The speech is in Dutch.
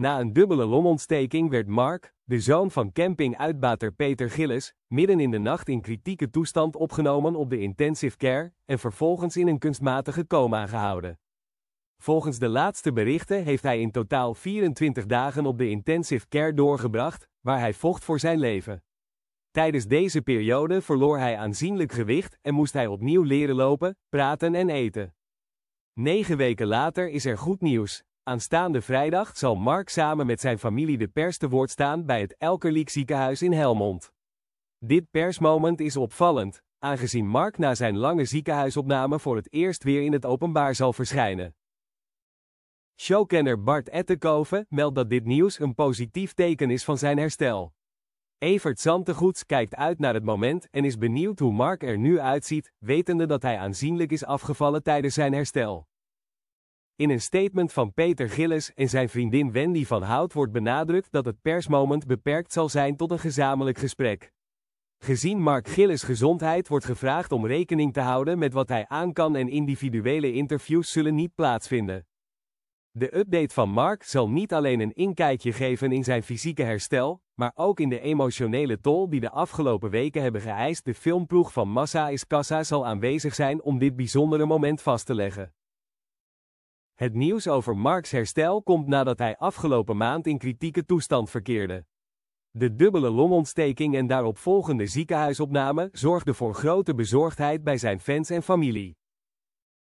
Na een dubbele longontsteking werd Mark, de zoon van campinguitbater Peter Gillis, midden in de nacht in kritieke toestand opgenomen op de intensive care en vervolgens in een kunstmatige coma gehouden. Volgens de laatste berichten heeft hij in totaal 24 dagen op de intensive care doorgebracht, waar hij vocht voor zijn leven. Tijdens deze periode verloor hij aanzienlijk gewicht en moest hij opnieuw leren lopen, praten en eten. Negen weken later is er goed nieuws. Aanstaande vrijdag zal Mark samen met zijn familie de pers te woord staan bij het Elkerliek ziekenhuis in Helmond. Dit persmoment is opvallend, aangezien Mark na zijn lange ziekenhuisopname voor het eerst weer in het openbaar zal verschijnen. Showkenner Bart Ettenkoven meldt dat dit nieuws een positief teken is van zijn herstel. Evert Zantegoeds kijkt uit naar het moment en is benieuwd hoe Mark er nu uitziet, wetende dat hij aanzienlijk is afgevallen tijdens zijn herstel. In een statement van Peter Gillis en zijn vriendin Wendy van Hout wordt benadrukt dat het persmoment beperkt zal zijn tot een gezamenlijk gesprek. Gezien Mark Gillis' gezondheid wordt gevraagd om rekening te houden met wat hij aan kan en individuele interviews zullen niet plaatsvinden. De update van Mark zal niet alleen een inkijkje geven in zijn fysieke herstel, maar ook in de emotionele tol die de afgelopen weken hebben geëist. De filmploeg van Massa is Kassa zal aanwezig zijn om dit bijzondere moment vast te leggen. Het nieuws over Marks herstel komt nadat hij afgelopen maand in kritieke toestand verkeerde. De dubbele longontsteking en daaropvolgende ziekenhuisopname zorgde voor grote bezorgdheid bij zijn fans en familie.